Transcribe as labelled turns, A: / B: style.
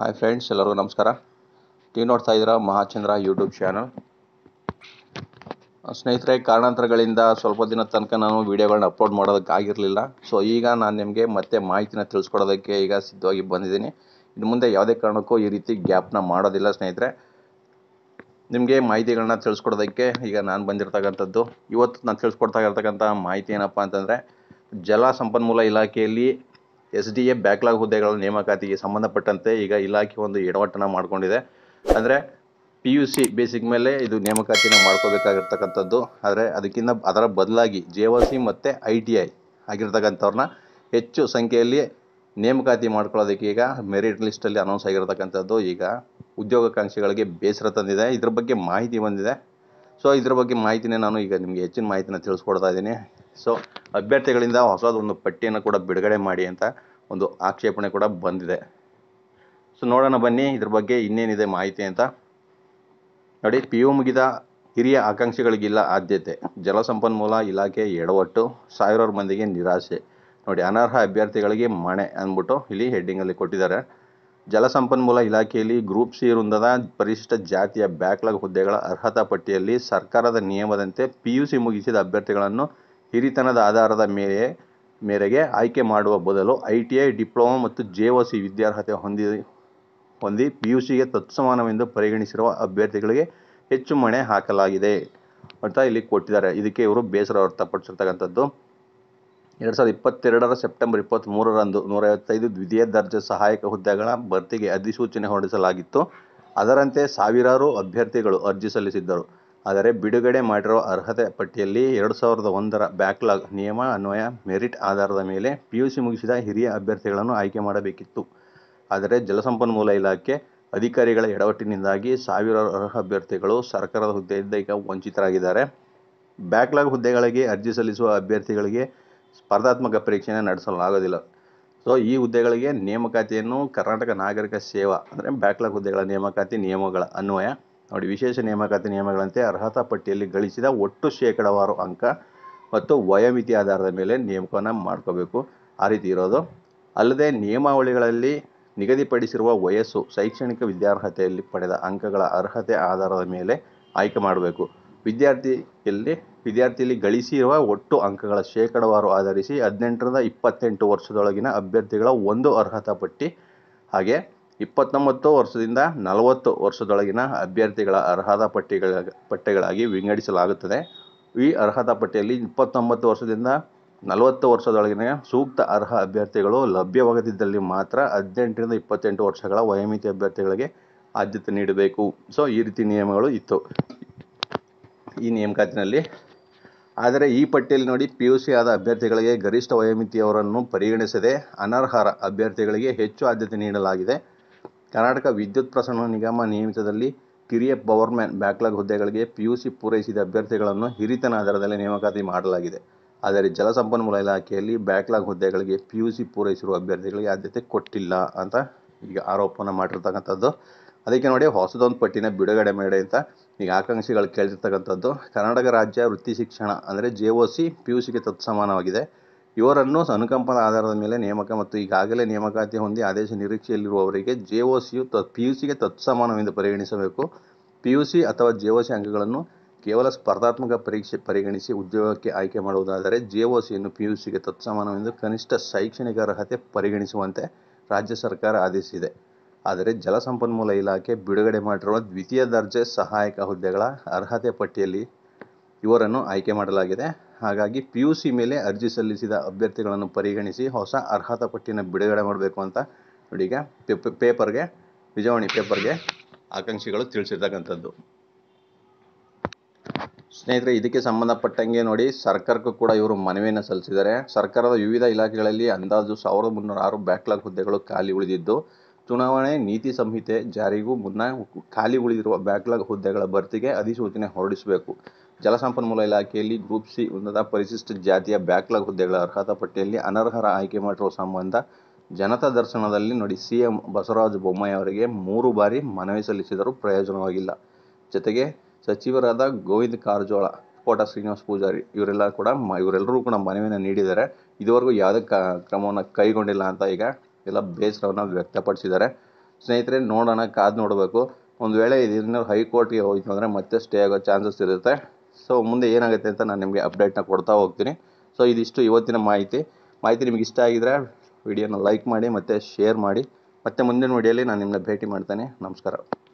A: Hi friends ಎಲ್ಲರಿಗೂ ನಮಸ್ಕಾರ T ನೋಡ್ತಾ ಇದ್ದೀರಾ ಮಹಾಚಂದ್ರ ಯೂಟ್ಯೂಬ್ ಚಾನಲ್ ಸ್ನೇಹಿತರೆ ಕಾರಣಾಂತರಗಳಿಂದ ಸ್ವಲ್ಪ ದಿನ ತನಕ ನಾನು ವೀಡಿಯೋಗಳನ್ನ ಅಪ್ಲೋಡ್ ಮಾಡೋದಕ್ಕಾಗಿರಲಿಲ್ಲ ಸೊ ಈಗ ನಾನು ನಿಮಗೆ ಮತ್ತೆ ಮಾಹಿತಿನ ತಿಳಿಸ್ಕೊಡೋದಕ್ಕೆ ಈಗ ಸಿದ್ಧವಾಗಿ ಬಂದಿದ್ದೀನಿ ಇನ್ನು ಮುಂದೆ ಯಾವುದೇ ಕಾರಣಕ್ಕೂ ಈ ರೀತಿ ಗ್ಯಾಪ್ನ ಮಾಡೋದಿಲ್ಲ ಸ್ನೇಹಿತರೆ ನಿಮಗೆ ಮಾಹಿತಿಗಳನ್ನ ತಿಳಿಸ್ಕೊಡೋದಕ್ಕೆ ಈಗ ನಾನು ಬಂದಿರತಕ್ಕಂಥದ್ದು ಇವತ್ತು ನಾನು ತಿಳಿಸ್ಕೊಡ್ತಾ ಇರ್ತಕ್ಕಂಥ ಮಾಹಿತಿ ಏನಪ್ಪ ಅಂತಂದರೆ ಜಲ ಸಂಪನ್ಮೂಲ ಇಲಾಖೆಯಲ್ಲಿ ಎಸ್ ಡಿ ಎ ಬ್ಯಾಕ್ಲಾಗ್ ಹುದ್ದೆಗಳ ನೇಮಕಾತಿಗೆ ಸಂಬಂಧಪಟ್ಟಂತೆ ಈಗ ಇಲಾಖೆ ಒಂದು ಎಡವಟ್ಟನ್ನು ಮಾಡಿಕೊಂಡಿದೆ ಅಂದರೆ ಪಿ ಯು ಸಿ ಬೇಸಿಕ್ ಮೇಲೆ ಇದು ನೇಮಕಾತಿನ ಮಾಡ್ಕೋಬೇಕಾಗಿರ್ತಕ್ಕಂಥದ್ದು ಆದರೆ ಅದಕ್ಕಿಂತ ಅದರ ಬದಲಾಗಿ ಜೆ ಒ ಸಿ ಮತ್ತು ಐ ಟಿ ಐ ಆಗಿರ್ತಕ್ಕಂಥವ್ರನ್ನ ಹೆಚ್ಚು ಸಂಖ್ಯೆಯಲ್ಲಿ ನೇಮಕಾತಿ ಮಾಡ್ಕೊಳ್ಳೋದಕ್ಕೆ ಈಗ ಮೆರಿಟ್ ಲಿಸ್ಟಲ್ಲಿ ಅನೌನ್ಸ್ ಆಗಿರತಕ್ಕಂಥದ್ದು ಈಗ ಉದ್ಯೋಗಾಕಾಂಕ್ಷಿಗಳಿಗೆ ಬೇಸರ ತಂದಿದೆ ಇದ್ರ ಬಗ್ಗೆ ಮಾಹಿತಿ ಬಂದಿದೆ ಸೊ ಇದ್ರ ಬಗ್ಗೆ ಮಾಹಿತಿನೇ ನಾನು ಈಗ ನಿಮಗೆ ಹೆಚ್ಚಿನ ಮಾಹಿತಿನ ತಿಳಿಸ್ಕೊಡ್ತಾ ಇದ್ದೀನಿ ಸೊ ಅಭ್ಯರ್ಥಿಗಳಿಂದ ಹೊಸದೊಂದು ಪಟ್ಟಿಯನ್ನು ಕೂಡ ಬಿಡುಗಡೆ ಮಾಡಿ ಅಂತ ಒಂದು ಆಕ್ಷೇಪಣೆ ಕೂಡ ಬಂದಿದೆ ಸೊ ನೋಡೋಣ ಬನ್ನಿ ಇದ್ರ ಬಗ್ಗೆ ಇನ್ನೇನಿದೆ ಮಾಹಿತಿ ಅಂತ ನೋಡಿ ಪಿ ಯು ಮುಗಿದ ಹಿರಿಯ ಆಕಾಂಕ್ಷಿಗಳಿಗಿಲ್ಲ ಆದ್ಯತೆ ಜಲಸಂಪನ್ಮೂಲ ಇಲಾಖೆ ಎಡವಟ್ಟು ಸಾವಿರಾರು ಮಂದಿಗೆ ನಿರಾಸೆ ನೋಡಿ ಅನರ್ಹ ಅಭ್ಯರ್ಥಿಗಳಿಗೆ ಮಣೆ ಅಂದ್ಬಿಟ್ಟು ಇಲ್ಲಿ ಹೆಡ್ಡಿಂಗಲ್ಲಿ ಕೊಟ್ಟಿದ್ದಾರೆ ಜಲಸಂಪನ್ಮೂಲ ಇಲಾಖೆಯಲ್ಲಿ ಗ್ರೂಪ್ ಸಿ ವೃಂದದ ಪರಿಶಿಷ್ಟ ಜಾತಿಯ ಬ್ಯಾಕ್ಲಾಗ್ ಹುದ್ದೆಗಳ ಅರ್ಹತಾ ಪಟ್ಟಿಯಲ್ಲಿ ಸರ್ಕಾರದ ನಿಯಮದಂತೆ ಪಿ ಯು ಸಿ ಮುಗಿಸಿದ ಅಭ್ಯರ್ಥಿಗಳನ್ನು ಹಿರಿತನದ ಆಧಾರದ ಮೇಲೆ ಮೇರೆಗೆ ಆಯ್ಕೆ ಮಾಡುವ ಬದಲು ಐ ಟಿ ಐ ಡಿಪ್ಲೊಮಾ ಮತ್ತು ಜೆ ಒ ಸಿ ವಿದ್ಯಾರ್ಹತೆ ಹೊಂದಿ ಹೊಂದಿ ಪಿ ಯು ಸಿಗೆ ತತ್ಸಮಾನವೆಂದು ಪರಿಗಣಿಸಿರುವ ಅಭ್ಯರ್ಥಿಗಳಿಗೆ ಹೆಚ್ಚು ಮಣೆ ಹಾಕಲಾಗಿದೆ ಅಂತ ಇಲ್ಲಿ ಕೊಟ್ಟಿದ್ದಾರೆ ಇದಕ್ಕೆ ಇವರು ಬೇಸರ ವ್ಯಕ್ತಪಡಿಸಿರ್ತಕ್ಕಂಥದ್ದು ಎರಡು ಸಾವಿರದ ಇಪ್ಪತ್ತೆರಡರ ಸೆಪ್ಟೆಂಬರ್ ಇಪ್ಪತ್ತ್ಮೂರರಂದು ನೂರೈವತ್ತೈದು ದ್ವಿತೀಯ ದರ್ಜೆ ಸಹಾಯಕ ಹುದ್ದೆಗಳ ಭರ್ತಿಗೆ ಅಧಿಸೂಚನೆ ಹೊರಡಿಸಲಾಗಿತ್ತು ಅದರಂತೆ ಸಾವಿರಾರು ಅಭ್ಯರ್ಥಿಗಳು ಅರ್ಜಿ ಸಲ್ಲಿಸಿದ್ದರು ಆದರೆ ಬಿಡುಗಡೆ ಮಾಡಿರುವ ಅರ್ಹತೆ ಪಟ್ಟಿಯಲ್ಲಿ ಎರಡು ಸಾವಿರದ ಒಂದರ ಬ್ಯಾಕ್ಲಾಗ್ ನಿಯಮ ಅನ್ವಯ ಮೆರಿಟ್ ಆಧಾರದ ಮೇಲೆ ಸಿ ಮುಗಿಸಿದ ಹಿರಿಯ ಅಭ್ಯರ್ಥಿಗಳನ್ನು ಆಯ್ಕೆ ಮಾಡಬೇಕಿತ್ತು ಆದರೆ ಜಲಸಂಪನ್ಮೂಲ ಇಲಾಖೆ ಅಧಿಕಾರಿಗಳ ಎಡವಟ್ಟಿನಿಂದಾಗಿ ಸಾವಿರಾರು ಅರ್ಹ ಅಭ್ಯರ್ಥಿಗಳು ಸರ್ಕಾರದ ಹುದ್ದೆಯಿಂದ ಈಗ ವಂಚಿತರಾಗಿದ್ದಾರೆ ಬ್ಯಾಕ್ಲಾಗ್ ಹುದ್ದೆಗಳಿಗೆ ಅರ್ಜಿ ಸಲ್ಲಿಸುವ ಅಭ್ಯರ್ಥಿಗಳಿಗೆ ಸ್ಪರ್ಧಾತ್ಮಕ ಪರೀಕ್ಷೆಯನ್ನು ನಡೆಸಲಾಗೋದಿಲ್ಲ ಸೊ ಈ ಹುದ್ದೆಗಳಿಗೆ ನೇಮಕಾತಿಯನ್ನು ಕರ್ನಾಟಕ ನಾಗರಿಕ ಸೇವಾ ಅಂದರೆ ಬ್ಯಾಕ್ಲಾಗ್ ಹುದ್ದೆಗಳ ನೇಮಕಾತಿ ನಿಯಮಗಳ ಅನ್ವಯ ನೋಡಿ ವಿಶೇಷ ನೇಮಕಾತಿ ನಿಯಮಗಳಂತೆ ಅರ್ಹತಾ ಪಟ್ಟಿಯಲ್ಲಿ ಗಳಿಸಿದ ಒಟ್ಟು ಶೇಕಡವಾರು ಅಂಕ ಮತ್ತು ವಯೋಮಿತಿ ಆಧಾರದ ಮೇಲೆ ನೇಮಕವನ್ನು ಮಾಡ್ಕೋಬೇಕು ಆ ರೀತಿ ಇರೋದು ಅಲ್ಲದೆ ನಿಯಮಾವಳಿಗಳಲ್ಲಿ ನಿಗದಿಪಡಿಸಿರುವ ವಯಸ್ಸು ಶೈಕ್ಷಣಿಕ ವಿದ್ಯಾರ್ಹತೆಯಲ್ಲಿ ಪಡೆದ ಅಂಕಗಳ ಅರ್ಹತೆ ಆಧಾರದ ಮೇಲೆ ಆಯ್ಕೆ ಮಾಡಬೇಕು ವಿದ್ಯಾರ್ಥಿಯಲ್ಲಿ ವಿದ್ಯಾರ್ಥಿಯಲ್ಲಿ ಗಳಿಸಿರುವ ಒಟ್ಟು ಅಂಕಗಳ ಶೇಕಡವಾರು ಆಧರಿಸಿ ಹದಿನೆಂಟರಿಂದ ಇಪ್ಪತ್ತೆಂಟು ವರ್ಷದೊಳಗಿನ ಅಭ್ಯರ್ಥಿಗಳ ಒಂದು ಅರ್ಹತಾ ಪಟ್ಟಿ ಹಾಗೆ ಇಪ್ಪತ್ತೊಂಬತ್ತು ವರ್ಷದಿಂದ ನಲವತ್ತು ವರ್ಷದೊಳಗಿನ ಅಭ್ಯರ್ಥಿಗಳ ಅರ್ಹತಾ ಪಟ್ಟಿಗಳ ಪಟ್ಟಿಗಳಾಗಿ ವಿಂಗಡಿಸಲಾಗುತ್ತದೆ ಈ ಅರ್ಹತಾ ಪಟ್ಟಿಯಲ್ಲಿ ಇಪ್ಪತ್ತೊಂಬತ್ತು ವರ್ಷದಿಂದ ನಲವತ್ತು ವರ್ಷದೊಳಗಿನ ಸೂಕ್ತ ಅರ್ಹ ಅಭ್ಯರ್ಥಿಗಳು ಲಭ್ಯವಾಗದಿದ್ದಲ್ಲಿ ಮಾತ್ರ ಹದಿನೆಂಟರಿಂದ ಇಪ್ಪತ್ತೆಂಟು ವರ್ಷಗಳ ವಯೋಮಿತಿ ಅಭ್ಯರ್ಥಿಗಳಿಗೆ ಆದ್ಯತೆ ನೀಡಬೇಕು ಸೊ ಈ ರೀತಿ ನಿಯಮಗಳು ಇತ್ತು ಈ ನೇಮಕಾತಿನಲ್ಲಿ ಆದರೆ ಈ ಪಟ್ಟಿಯಲ್ಲಿ ನೋಡಿ ಪಿ ಯು ಸಿ ಆದ ಅಭ್ಯರ್ಥಿಗಳಿಗೆ ಗರಿಷ್ಠ ವಯೋಮಿತಿಯವರನ್ನು ಪರಿಗಣಿಸದೆ ಅನರ್ಹರ ಅಭ್ಯರ್ಥಿಗಳಿಗೆ ಹೆಚ್ಚು ಆದ್ಯತೆ ನೀಡಲಾಗಿದೆ ಕರ್ನಾಟಕ ವಿದ್ಯುತ್ ಪ್ರಸರಣ ನಿಗಮ ನಿಯಮಿತದಲ್ಲಿ ಕಿರಿಯ ಪವರ್ಮ್ಯಾನ್ ಬ್ಯಾಕ್ಲಾಗ್ ಹುದ್ದೆಗಳಿಗೆ ಸಿ ಪೂರೈಸಿದ ಅಭ್ಯರ್ಥಿಗಳನ್ನು ಹಿರಿತನ ಆಧಾರದಲ್ಲಿ ನೇಮಕಾತಿ ಮಾಡಲಾಗಿದೆ. ಆದರೆ ಜಲಸಂಪನ್ಮೂಲ ಇಲಾಖೆಯಲ್ಲಿ ಬ್ಯಾಕ್ಲಾಗ್ ಹುದ್ದೆಗಳಿಗೆ ಸಿ ಪೂರೈಸಿರುವ ಅಭ್ಯರ್ಥಿಗಳಿಗೆ ಆದ್ಯತೆ ಕೊಟ್ಟಿಲ್ಲ ಅಂತ ಈಗ ಆರೋಪವನ್ನು ಮಾಡಿರ್ತಕ್ಕಂಥದ್ದು. ಅದಕ್ಕೆ ನೋಡಿ ಹೊಸದೊಂದು ಪಟ್ಟಿನ ಬಿಡುಗಡೆ ಮಾಡಿ ಅಂತ ಈಗ ಆಕಾಂಕ್ಷಿಗಳು ಕೇಳ್ತಿರ್ತಕ್ಕಂಥದ್ದು. ಕರ್ನಾಟಕ ರಾಜ್ಯ ವೃತ್ತಿ ಶಿಕ್ಷಣ ಅಂದರೆ ಜೆ ಪಿ ಯು ಪಿಯುಸಿಗೆ ತತ್ಸಮಾನವಾಗಿದೆ. ಇವರನ್ನು ಅನುಕಂಪದ ಆಧಾರದ ಮೇಲೆ ನೇಮಕ ಮತ್ತು ಈಗಾಗಲೇ ನೇಮಕಾತಿ ಹೊಂದಿ ಆದೇಶ ನಿರೀಕ್ಷೆಯಲ್ಲಿರುವವರಿಗೆ ಜೆ ಸಿಯು ತ ಪಿ ಯು ಸಿಗೆ ತತ್ಸಮಾನವೆಂದು ಪರಿಗಣಿಸಬೇಕು ಪಿ ಯು ಸಿ ಅಥವಾ ಜೆ ಸಿ ಅಂಕಗಳನ್ನು ಕೇವಲ ಸ್ಪರ್ಧಾತ್ಮಕ ಪರೀಕ್ಷೆ ಪರಿಗಣಿಸಿ ಉದ್ಯೋಗಕ್ಕೆ ಆಯ್ಕೆ ಮಾಡುವುದಾದರೆ ಜೆ ಸಿಯನ್ನು ಪಿ ಯು ಸಿಗೆ ತತ್ಸಮಾನವೆಂದು ಕನಿಷ್ಠ ಶೈಕ್ಷಣಿಕ ಅರ್ಹತೆ ಪರಿಗಣಿಸುವಂತೆ ರಾಜ್ಯ ಸರ್ಕಾರ ಆದೇಶಿಸಿದೆ ಆದರೆ ಜಲಸಂಪನ್ಮೂಲ ಇಲಾಖೆ ಬಿಡುಗಡೆ ಮಾಡಿರುವ ದ್ವಿತೀಯ ದರ್ಜೆ ಸಹಾಯಕ ಹುದ್ದೆಗಳ ಅರ್ಹತೆ ಪಟ್ಟಿಯಲ್ಲಿ ಇವರನ್ನು ಆಯ್ಕೆ ಮಾಡಲಾಗಿದೆ ಹಾಗಾಗಿ ಪಿ ಯು ಸಿ ಮೇಲೆ ಅರ್ಜಿ ಸಲ್ಲಿಸಿದ ಅಭ್ಯರ್ಥಿಗಳನ್ನು ಪರಿಗಣಿಸಿ ಹೊಸ ಅರ್ಹತಾ ಪಟ್ಟಿಯನ್ನು ಬಿಡುಗಡೆ ಮಾಡಬೇಕು ಅಂತ ನೋಡಿ ಈಗ ಪೇಪರ್ಗೆ ವಿಜಯವಾಣಿ ಪೇಪರ್ಗೆ ಆಕಾಂಕ್ಷಿಗಳು ತಿಳಿಸಿರ್ತಕ್ಕಂಥದ್ದು ಸ್ನೇಹಿತರೆ ಇದಕ್ಕೆ ಸಂಬಂಧಪಟ್ಟಂಗೆ ನೋಡಿ ಸರ್ಕಾರಕ್ಕೂ ಕೂಡ ಇವರು ಮನವಿಯನ್ನು ಸಲ್ಲಿಸಿದ್ದಾರೆ ಸರ್ಕಾರದ ವಿವಿಧ ಇಲಾಖೆಗಳಲ್ಲಿ ಅಂದಾಜು ಸಾವಿರದ ಮುನ್ನೂರ ಆರು ಬ್ಯಾಕ್ಲಾಗ್ ಹುದ್ದೆಗಳು ಖಾಲಿ ಉಳಿದಿದ್ದು ಚುನಾವಣೆ ನೀತಿ ಸಂಹಿತೆ ಜಾರಿಗೂ ಮುನ್ನ ಖಾಲಿ ಉಳಿದಿರುವ ಬ್ಯಾಕ್ಲಾಗ್ ಹುದ್ದೆಗಳ ಭರ್ತಿಗೆ ಅಧಿಸೂಚನೆ ಹೊರಡಿಸಬೇಕು ಜಲಸಂಪನ್ಮೂಲ ಇಲಾಖೆಯಲ್ಲಿ ಗ್ರೂಪ್ ಸಿ ಉನ್ನತ ಪರಿಶಿಷ್ಟ ಜಾತಿಯ ಬ್ಯಾಕ್ಲಾಗ್ ಹುದ್ದೆಗಳ ಅರ್ಹತಾ ಪಟ್ಟಿಯಲ್ಲಿ ಅನರ್ಹರ ಆಯ್ಕೆ ಮಾಡಿರುವ ಸಂಬಂಧ ಜನತಾ ದರ್ಶನದಲ್ಲಿ ನೋಡಿ ಸಿಎಂ ಬಸವರಾಜ ಬೊಮ್ಮಾಯಿ ಅವರಿಗೆ ಮೂರು ಬಾರಿ ಮನವಿ ಸಲ್ಲಿಸಿದರೂ ಪ್ರಯೋಜನವಾಗಿಲ್ಲ ಜೊತೆಗೆ ಸಚಿವರಾದ ಗೋವಿಂದ ಕಾರಜೋಳ ಕೋಟ ಶ್ರೀನಿವಾಸ ಪೂಜಾರಿ ಇವರೆಲ್ಲ ಕೂಡ ಇವರೆಲ್ಲರೂ ಕೂಡ ಮನವಿಯನ್ನು ನೀಡಿದ್ದಾರೆ ಇದುವರೆಗೂ ಯಾವುದೇ ಕ ಕ್ರಮವನ್ನು ಕೈಗೊಂಡಿಲ್ಲ ಅಂತ ಈಗ ಎಲ್ಲ ಬೇಸರವನ್ನು ವ್ಯಕ್ತಪಡಿಸಿದ್ದಾರೆ ಸ್ನೇಹಿತರೆ ನೋಡೋಣ ಕಾದು ನೋಡಬೇಕು ಒಂದು ವೇಳೆ ಇದನ್ನ ಹೈಕೋರ್ಟ್ಗೆ ಹೋಯಿತು ಅಂದರೆ ಮತ್ತೆ ಸ್ಟೇ ಆಗೋ ಚಾನ್ಸಸ್ ಇರುತ್ತೆ ಸೊ ಮುಂದೆ ಏನಾಗುತ್ತೆ ಅಂತ ನಾನು ನಿಮಗೆ ಅಪ್ಡೇಟ್ನ ಕೊಡ್ತಾ ಹೋಗ್ತೀನಿ ಸೊ ಇದಿಷ್ಟು ಇವತ್ತಿನ ಮಾಹಿತಿ ಮಾಹಿತಿ ನಿಮಗೆ ಇಷ್ಟ ಆಗಿದ್ರೆ ವಿಡಿಯೋನ ಲೈಕ್ ಮಾಡಿ ಮತ್ತು ಶೇರ್ ಮಾಡಿ ಮತ್ತೆ ಮುಂದಿನ ವಿಡಿಯೋಲಿ ನಾನು ನಿಮ್ಮನ್ನ ಭೇಟಿ ಮಾಡ್ತೇನೆ ನಮಸ್ಕಾರ